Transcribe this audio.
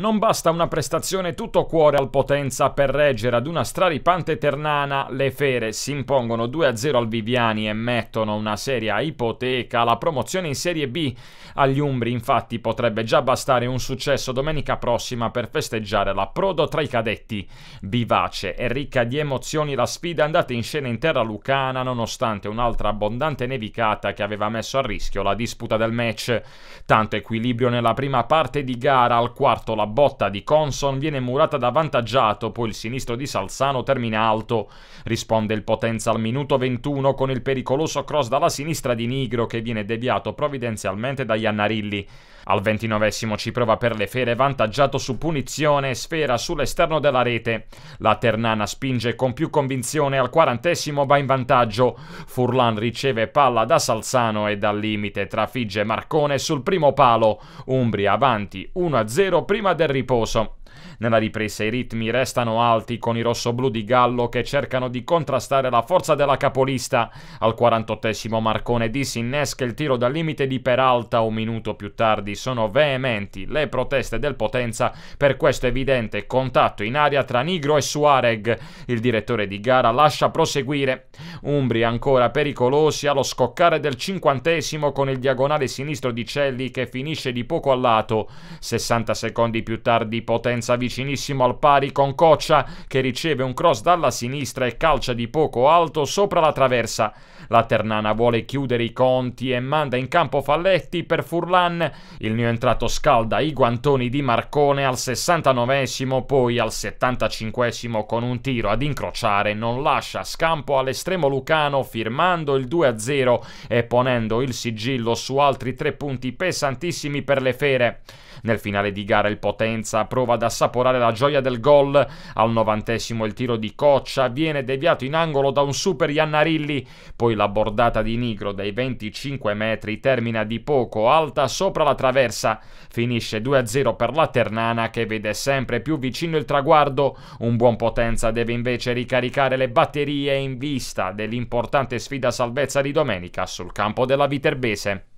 Non basta una prestazione tutto cuore al Potenza per reggere ad una straripante Ternana. Le fere si impongono 2-0 al Viviani e mettono una seria ipoteca La promozione in Serie B. Agli Umbri infatti potrebbe già bastare un successo domenica prossima per festeggiare l'approdo tra i cadetti. Vivace e ricca di emozioni la sfida andata in scena in terra lucana nonostante un'altra abbondante nevicata che aveva messo a rischio la disputa del match. Tanto equilibrio nella prima parte di gara, al quarto la botta di Conson viene murata da vantaggiato, poi il sinistro di Salzano termina alto. Risponde il Potenza al minuto 21 con il pericoloso cross dalla sinistra di Nigro che viene deviato provvidenzialmente da Iannarilli. Al ventinovesimo ci prova per le fere, vantaggiato su punizione, sfera sull'esterno della rete. La Ternana spinge con più convinzione, al quarantesimo va in vantaggio. Furlan riceve palla da Salzano e dal limite trafigge Marcone sul primo palo. Umbria avanti 1-0 prima del del riposo. Nella ripresa i ritmi restano alti con i rossoblù di Gallo che cercano di contrastare la forza della capolista. Al 48 Marcone disinnesca il tiro dal limite di Peralta un minuto più tardi. Sono veementi le proteste del Potenza per questo evidente contatto in aria tra Nigro e Suareg. Il direttore di gara lascia proseguire. Umbri ancora pericolosi allo scoccare del 50 con il diagonale sinistro di Celli che finisce di poco a lato. 60 secondi più più tardi Potenza vicinissimo al pari con Coccia che riceve un cross dalla sinistra e calcia di poco alto sopra la traversa. La Ternana vuole chiudere i conti e manda in campo Falletti per Furlan. Il neo entrato scalda i guantoni di Marcone al 69 esimo poi al 75 esimo con un tiro ad incrociare non lascia scampo all'estremo lucano firmando il 2-0 e ponendo il sigillo su altri tre punti pesantissimi per le fere. Nel finale di gara il Potenza potenza prova ad assaporare la gioia del gol. Al novantesimo il tiro di Coccia viene deviato in angolo da un super Iannarilli, poi la bordata di Nigro dai 25 metri termina di poco alta sopra la traversa. Finisce 2-0 per la Ternana che vede sempre più vicino il traguardo. Un buon potenza deve invece ricaricare le batterie in vista dell'importante sfida salvezza di domenica sul campo della Viterbese.